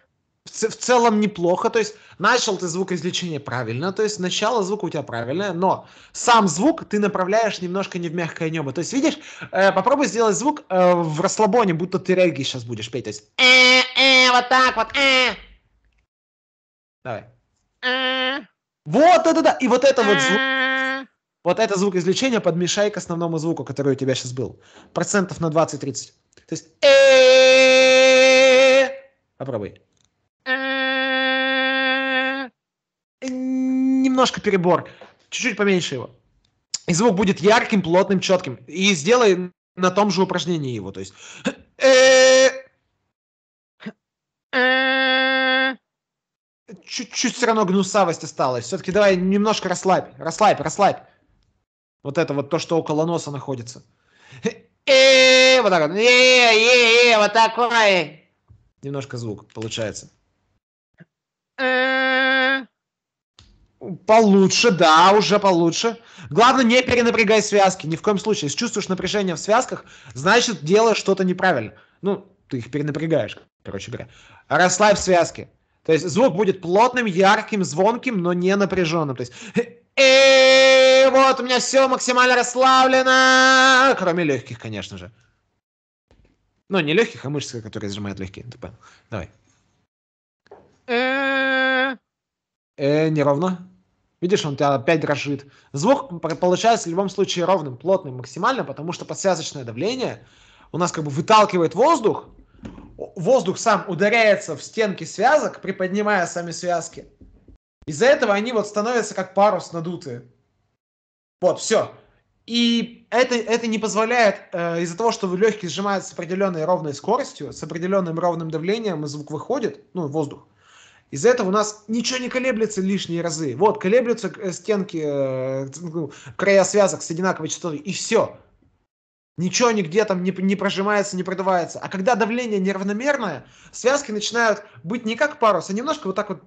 в целом неплохо, то есть начал ты звук извлечения правильно, то есть начало звука у тебя правильное, но сам звук ты направляешь немножко не в мягкое небо. То есть, видишь, э, попробуй сделать звук э, в расслабоне, будто ты регги сейчас будешь петь. То есть, э, э, вот так вот, э. Давай. Э. Вот, да, да, да. И вот это вот звук. «Э». Вот это звук извлечения подмешай к основному звуку, который у тебя сейчас был. Процентов на 20-30. То есть, э. Попробуй. немножко перебор, чуть-чуть поменьше его. И звук будет ярким, плотным, четким. И сделай на том же упражнении его, то есть... Чуть-чуть э, э. все равно гнусавость осталась. Все-таки давай немножко расслабь, расслабь, расслабь. Вот это вот то, что около носа находится. Э, вот так вот. вот такой. Немножко звук получается. Э. Получше, да, уже получше. Главное, не перенапрягай связки, ни в коем случае. Если чувствуешь напряжение в связках, значит, делаешь что-то неправильно. Ну, ты их перенапрягаешь, короче говоря. Расслабь связки. То есть звук будет плотным, ярким, звонким, но не напряженным. То есть и «Э, вот у меня все максимально расслаблено, кроме легких, конечно же. Ну, не легких, а мышц, которые сжимают легкие. Понял? Давай. Э, не ровно. Видишь, он у тебя опять дрожит. Звук получается в любом случае ровным, плотным максимально, потому что подсвязочное давление у нас как бы выталкивает воздух, воздух сам ударяется в стенки связок, приподнимая сами связки. Из-за этого они вот становятся как парус надутые. Вот, все. И это, это не позволяет, э, из-за того, что легкие сжимаются с определенной ровной скоростью, с определенным ровным давлением, и звук выходит, ну, воздух, из-за этого у нас ничего не колеблется лишние разы. Вот, колеблются э, стенки, э, ну, края связок с одинаковой частотой, и все. Ничего нигде там не, не прожимается, не продувается. А когда давление неравномерное, связки начинают быть не как парус, а немножко вот так вот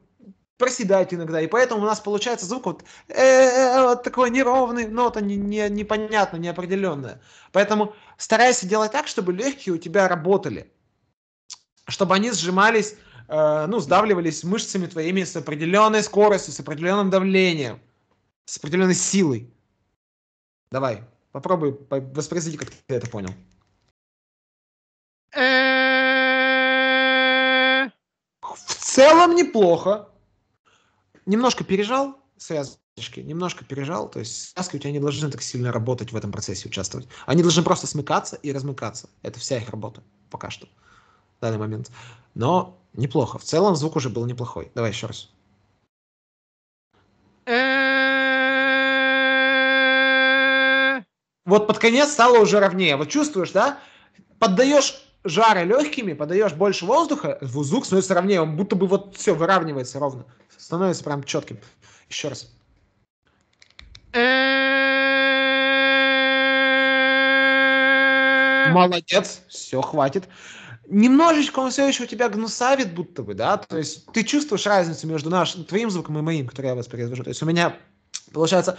проседать иногда. И поэтому у нас получается звук вот, э, вот такой неровный, нота не, не, непонятная, неопределенная. Поэтому старайся делать так, чтобы легкие у тебя работали. Чтобы они сжимались Э, ну, сдавливались мышцами твоими с определенной скоростью, с определенным давлением, с определенной силой. Давай, попробуй воспроизвести, как ты это понял. Э, в целом неплохо. Немножко пережал связочки, немножко пережал. То есть связки у тебя не должны так сильно работать в этом процессе, участвовать. Они должны просто смыкаться и размыкаться. Это вся их работа пока что данный момент. Но неплохо. В целом звук уже был неплохой. Давай еще раз. вот под конец стало уже ровнее. Вот чувствуешь, да? Поддаешь жары легкими, подаешь больше воздуха, звук становится ровнее, он будто бы вот все выравнивается ровно, становится прям четким. Еще раз. Молодец, все, хватит немножечко он все еще у тебя гнусавит, будто бы, да, то есть ты чувствуешь разницу между нашим, твоим звуком и моим, который я воспроизвожу, то есть у меня получается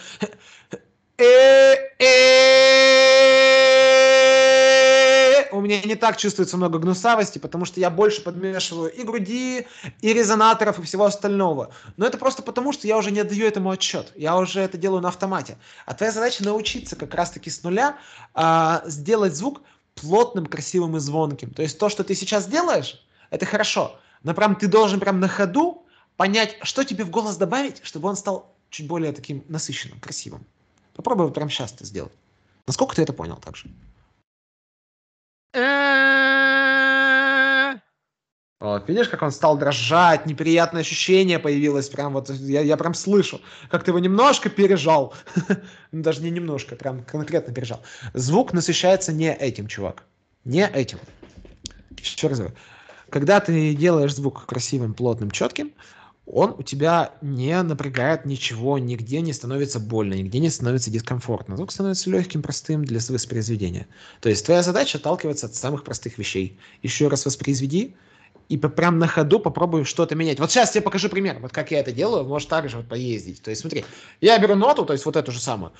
«э, э, э». у меня не так чувствуется много гнусавости, потому что я больше подмешиваю и груди, и резонаторов, и всего остального. Но это просто потому, что я уже не отдаю этому отчет. Я уже это делаю на автомате. А твоя задача научиться как раз-таки с нуля а, сделать звук, плотным, красивым и звонким. То есть то, что ты сейчас делаешь, это хорошо, но прям ты должен прям на ходу понять, что тебе в голос добавить, чтобы он стал чуть более таким насыщенным, красивым. Попробуй прям сейчас это сделать. Насколько ты это понял также? Э, вот, видишь, как он стал дрожать, неприятное ощущение появилось, прям вот, я, я прям слышу, как ты его немножко пережал, [laughs] ну, даже не немножко, прям конкретно пережал. Звук насыщается не этим, чувак, не этим. Еще раз говорю, когда ты делаешь звук красивым, плотным, четким, он у тебя не напрягает ничего, нигде не становится больно, нигде не становится дискомфортно. Звук становится легким, простым для воспроизведения. То есть твоя задача отталкиваться от самых простых вещей. Еще раз воспроизведи, и прям на ходу попробую что-то менять. Вот сейчас я покажу пример, вот как я это делаю, может так же вот поездить. То есть смотри, я беру ноту, то есть вот эту же самую.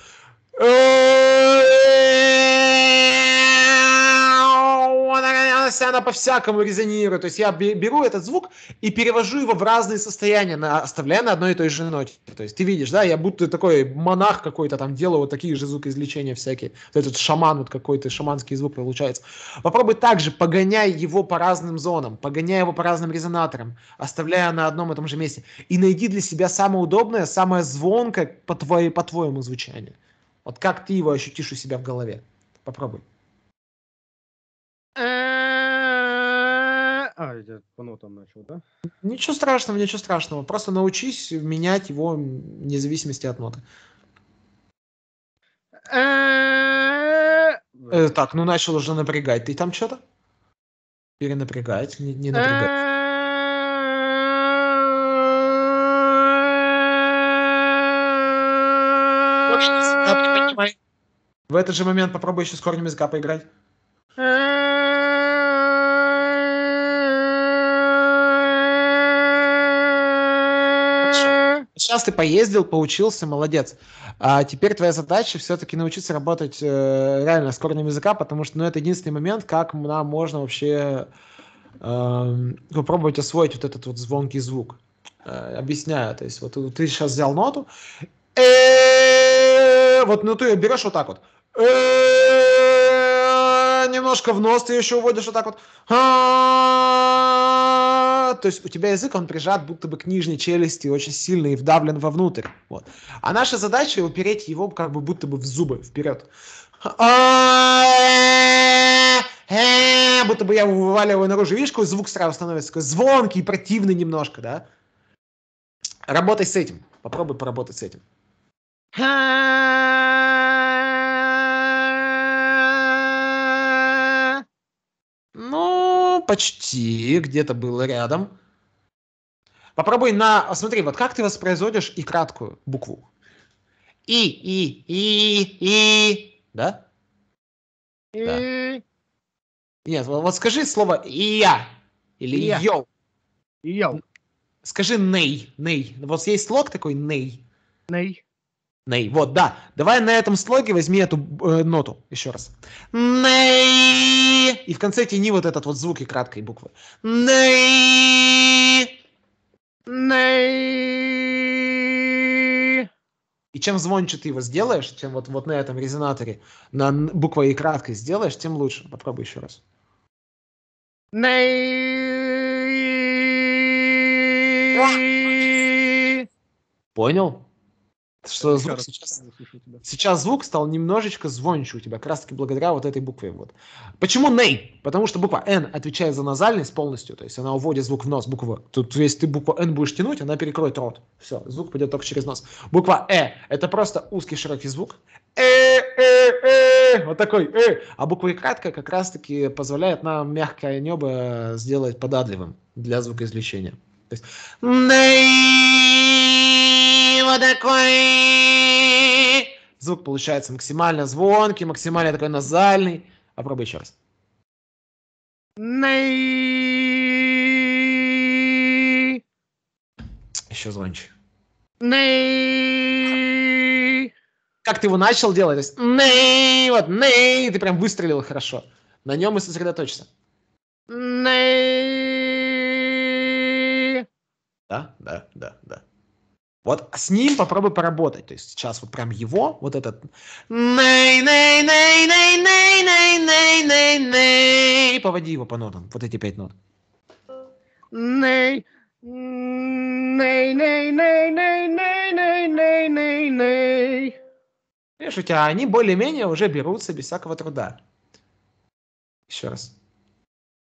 есть она по-всякому резонирует. То есть я беру этот звук и перевожу его в разные состояния, на, оставляя на одной и той же ноте. То есть ты видишь, да, я будто такой монах какой-то там делаю вот такие же звукоизвлечения всякие. Вот этот шаман, вот какой-то шаманский звук получается. Попробуй также погоняй его по разным зонам, погоняй его по разным резонаторам, оставляя на одном и том же месте. И найди для себя самое удобное, самое звонкое по, твоей, по твоему звучанию. Вот как ты его ощутишь у себя в голове. Попробуй. Э, а, я по нотам начал, да? Ничего страшного, ничего страшного. Просто научись менять его вне зависимости от ноты. так, ну начал уже напрягать. Ты там что-то? Перенапрягать, не, не напрягать. В этот же момент попробуй еще с корнем языка поиграть. сейчас ты поездил, поучился, молодец. А теперь твоя задача все-таки научиться работать э, реально с корнем языка, потому что ну, это единственный момент, как нам можно вообще э, попробовать освоить вот этот вот звонкий звук. Э, объясняю, то есть вот ты сейчас взял ноту, э, вот ноту ты ее берешь вот так вот, э, немножко в нос ты еще уводишь вот так вот, а, языка, то есть у тебя язык, он прижат будто бы к нижней челюсти очень сильно и вдавлен вовнутрь. Вот. А наша задача упереть его как бы будто бы в зубы, вперед. Будто бы я вываливаю наружу. Видишь, какой звук сразу становится такой звонкий, противный немножко, да? Работай с этим. Попробуй поработать с этим. Ну, почти, где-то было рядом. Попробуй на... Смотри, вот как ты воспроизводишь и краткую букву? И, и, и, и, да? И. Да. Нет, вот, скажи слово «я» или я «йоу». «Йоу». Скажи «ней», «ней». Вот есть слог такой «ней». «Ней». «Ней», вот, да. Давай на этом слоге возьми эту э, ноту еще раз. «Ней» и в конце тяни вот этот вот звук и краткой буквы. И чем звонче ты его сделаешь, чем вот, вот на этом резонаторе, на буква и краткой сделаешь, тем лучше. Попробуй еще раз. ней Понял? Что звук сейчас, сейчас звук стал немножечко звонче у тебя, как раз таки благодаря вот этой букве. Вот. Почему ней? Потому что буква N отвечает за назальность полностью, то есть она уводит звук в нос, буква. Тут, если ты букву N будешь тянуть, она перекроет рот. Все, звук пойдет только через нос. Буква Э – это просто узкий широкий звук. Э, э, э, вот такой э. А буква И краткая как раз таки позволяет нам мягкое небо сделать податливым для звукоизвлечения. То есть ней кто такой? Звук получается максимально звонкий, максимально такой назальный. Попробуй еще раз. Ней. Еще звонче. Ней. Как ты его начал делать? То есть ней, вот ней, ты прям выстрелил хорошо. На нем и сосредоточься. Ней. Да, да, да, да. Вот с ним попробуй поработать. То есть сейчас вот прям его, вот этот поводи его по нотам, вот эти пять нот. Видишь, у тебя они более-менее уже берутся без всякого труда. Еще раз.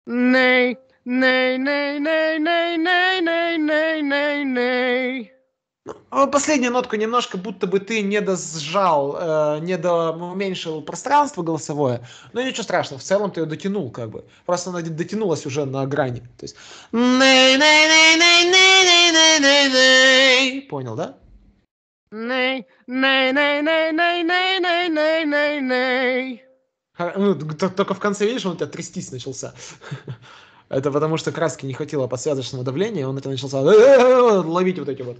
Ней, ней, ней, ней, ней, ней, ней, ней, ней. Ну, последнюю нотку немножко, будто бы ты не досжал, э, не до, уменьшил пространство голосовое, но ничего страшного, в целом ты ее дотянул как бы, просто она дотянулась уже на грани, то есть... Понял, да? Ну, только в конце, видишь, он у тебя трястись начался. [laughs] Это потому что краски не хватило подсвязочного давления, он это начался [laughs] ловить вот эти вот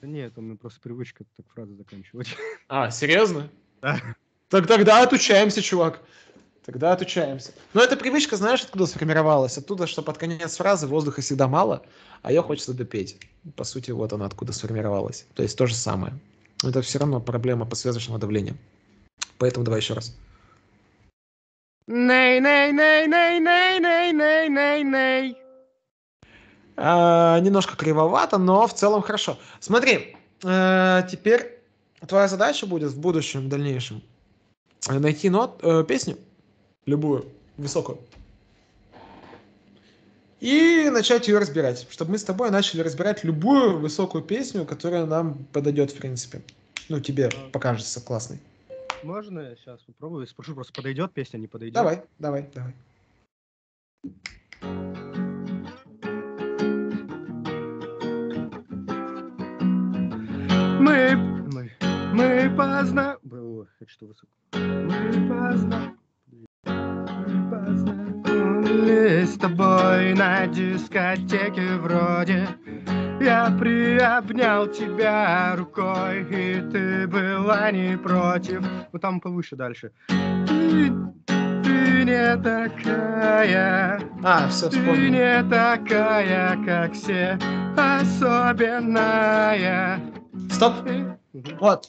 да нет, у меня просто привычка так фразы заканчивать. [laughs] А, серьезно? Да. Так тогда отучаемся, чувак. Тогда отучаемся. Но эта привычка, знаешь, откуда сформировалась? Оттуда, что под конец фразы воздуха всегда мало, а ее хочется допеть. По сути, вот она откуда сформировалась. То есть то же самое. Это все равно проблема подсвязочного давления. Поэтому давай еще раз. Ней, ней, ней, ней, ней, ней, ней, ней, ней. А, немножко кривовато, но в целом хорошо. Смотри, э, теперь твоя задача будет в будущем, в дальнейшем э, найти нот, э, песню, любую, высокую, и начать ее разбирать, чтобы мы с тобой начали разбирать любую высокую песню, которая нам подойдет, в принципе. Ну, тебе а. покажется классной. Можно я сейчас попробую? Спрошу, просто подойдет песня, не подойдет? Давай, давай, давай. Мы, мы, мы поздно. Было, это что высоко. Мы поздно. Мы познакомились с тобой на дискотеке вроде. Я приобнял тебя рукой, и ты была не против. Ну там повыше дальше. Ты, ты не такая, а, все, ты не такая, как все, особенная. Стоп. Вот.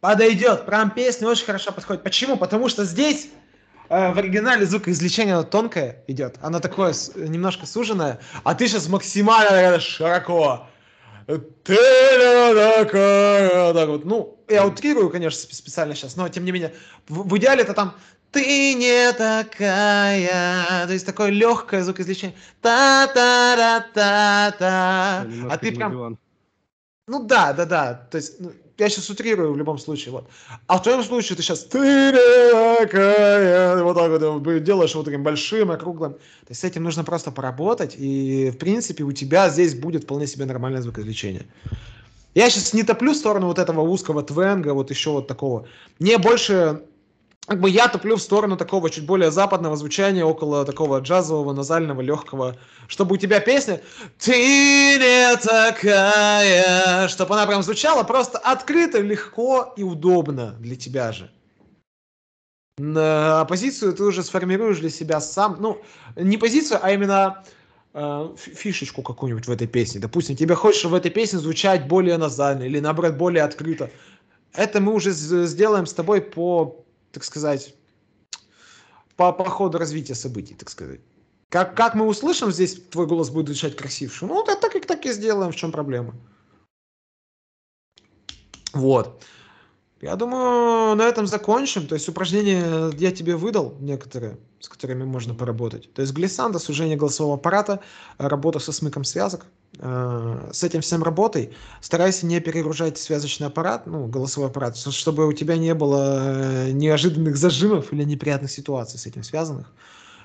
Подойдет. Прям песня очень хорошо подходит. Почему? Потому что здесь э, в оригинале звукоизвлечение оно тонкое идет, оно такое немножко суженное, а ты сейчас максимально широко. Ты такая, так вот. Ну, я утрирую, конечно, специально сейчас, но тем не менее, в, в идеале это там ты не такая, то есть такое легкое звукоизвлечение, та-та-ра-та-та, а ты прям, ну да, да, да. То есть, ну, я сейчас утрирую в любом случае, вот. А в твоем случае ты сейчас ты такая, вот так вот делаешь вот таким большим, округлым. То есть с этим нужно просто поработать, и в принципе у тебя здесь будет вполне себе нормальное звукоизвлечение. Я сейчас не топлю в сторону вот этого узкого твенга, вот еще вот такого. Мне больше как бы я топлю в сторону такого чуть более западного звучания, около такого джазового, назального, легкого, чтобы у тебя песня «Ты не такая», чтобы она прям звучала просто открыто, легко и удобно для тебя же. На позицию ты уже сформируешь для себя сам, ну, не позицию, а именно э, фишечку какую-нибудь в этой песне. Допустим, тебе хочешь в этой песне звучать более назально или, наоборот, более открыто. Это мы уже сделаем с тобой по так сказать, по, по ходу развития событий, так сказать. Как, как мы услышим, здесь твой голос будет звучать красивше. Ну, да, так и так и сделаем, в чем проблема. Вот. Я думаю, на этом закончим. То есть упражнения я тебе выдал некоторые, с которыми можно поработать. То есть глиссанда, сужение голосового аппарата, работа со смыком связок. Э, с этим всем работай. Старайся не перегружать связочный аппарат, ну, голосовой аппарат, чтобы у тебя не было э, неожиданных зажимов или неприятных ситуаций с этим связанных.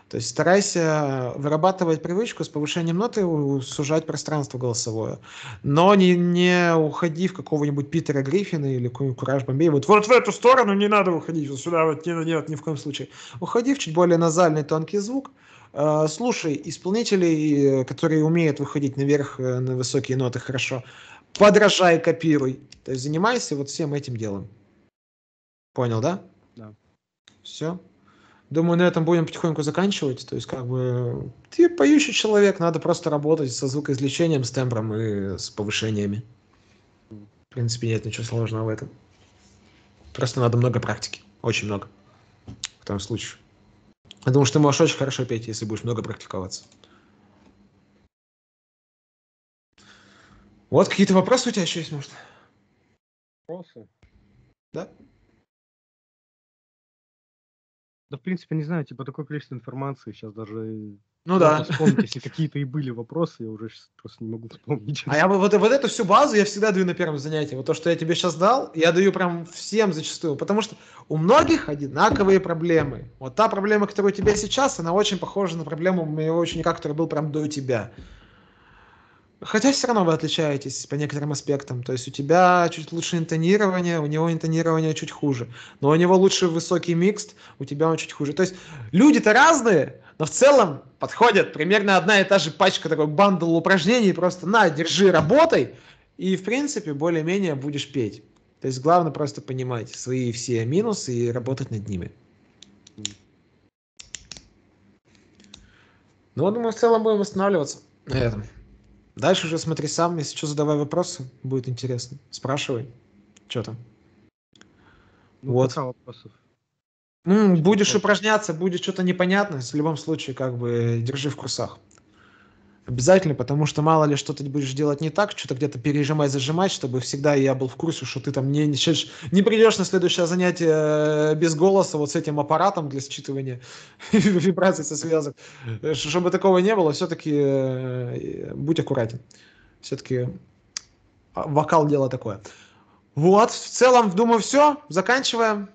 То есть старайся вырабатывать привычку с повышением ноты сужать пространство голосовое. Но не, не уходи в какого-нибудь Питера Гриффина или Кураж Бомбей. Вот, вот в эту сторону не надо выходить, вот сюда вот не надо делать ни в коем случае. Уходи в чуть более назальный тонкий звук. Э, слушай исполнителей, э, которые умеют выходить наверх э, на высокие ноты хорошо. Подражай, копируй. То есть занимайся вот всем этим делом. Понял, да? Да. Все. Думаю, на этом будем потихоньку заканчивать. То есть, как бы, ты поющий человек, надо просто работать со звукоизвлечением, с тембром и с повышениями. В принципе, нет ничего сложного в этом. Просто надо много практики, очень много. В том случае. Потому что ты можешь очень хорошо петь, если будешь много практиковаться. Вот какие-то вопросы у тебя еще есть, может? Вопросы? Да. Да, в принципе, не знаю, типа такое количество информации сейчас даже... Ну да. Вспомнить, [laughs] если какие-то и были вопросы, я уже сейчас просто не могу вспомнить. А я вот, вот эту всю базу я всегда даю на первом занятии. Вот то, что я тебе сейчас дал, я даю прям всем зачастую, потому что у многих одинаковые проблемы. Вот та проблема, которая у тебя сейчас, она очень похожа на проблему моего ученика, который был прям до тебя. Хотя все равно вы отличаетесь по некоторым аспектам. То есть у тебя чуть лучше интонирование, у него интонирование чуть хуже. Но у него лучше высокий микс, у тебя он чуть хуже. То есть люди-то разные, но в целом подходят примерно одна и та же пачка, такой бандл упражнений, просто на, держи, работай, и в принципе более-менее будешь петь. То есть главное просто понимать свои все минусы и работать над ними. Ну, думаю, в целом будем останавливаться на этом. Дальше уже смотри сам, если что, задавай вопросы, будет интересно. Спрашивай, что там. Ну, вот. вопросов. Ну, будешь упражняться, будет что-то непонятное, в любом случае, как бы, держи в курсах. Обязательно, потому что мало ли что то будешь делать не так, что-то где-то пережимать, зажимать, чтобы всегда я был в курсе, что ты там не, не, не придешь на следующее занятие э, без голоса вот с этим аппаратом для считывания [laughs] вибраций со связок. Э, чтобы такого не было, все-таки э, будь аккуратен. Все-таки вокал дело такое. Вот, в целом, думаю, все. Заканчиваем.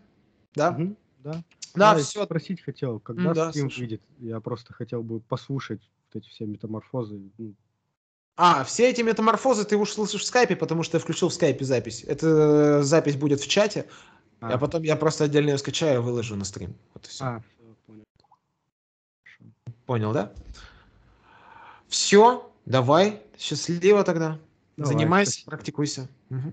Да? Угу, да. Да, я все. спросить хотел, когда ну, да, стрим слушай. выйдет. Я просто хотел бы послушать вот эти все метаморфозы. Ну. А, все эти метаморфозы ты уж слышишь в скайпе, потому что я включил в скайпе запись. Эта запись будет в чате, а, а потом я просто отдельно ее скачаю и выложу на стрим. Вот и все. А, понял. Понял, да? Все, давай, счастливо тогда. Давай, Занимайся, спасибо. практикуйся. Угу.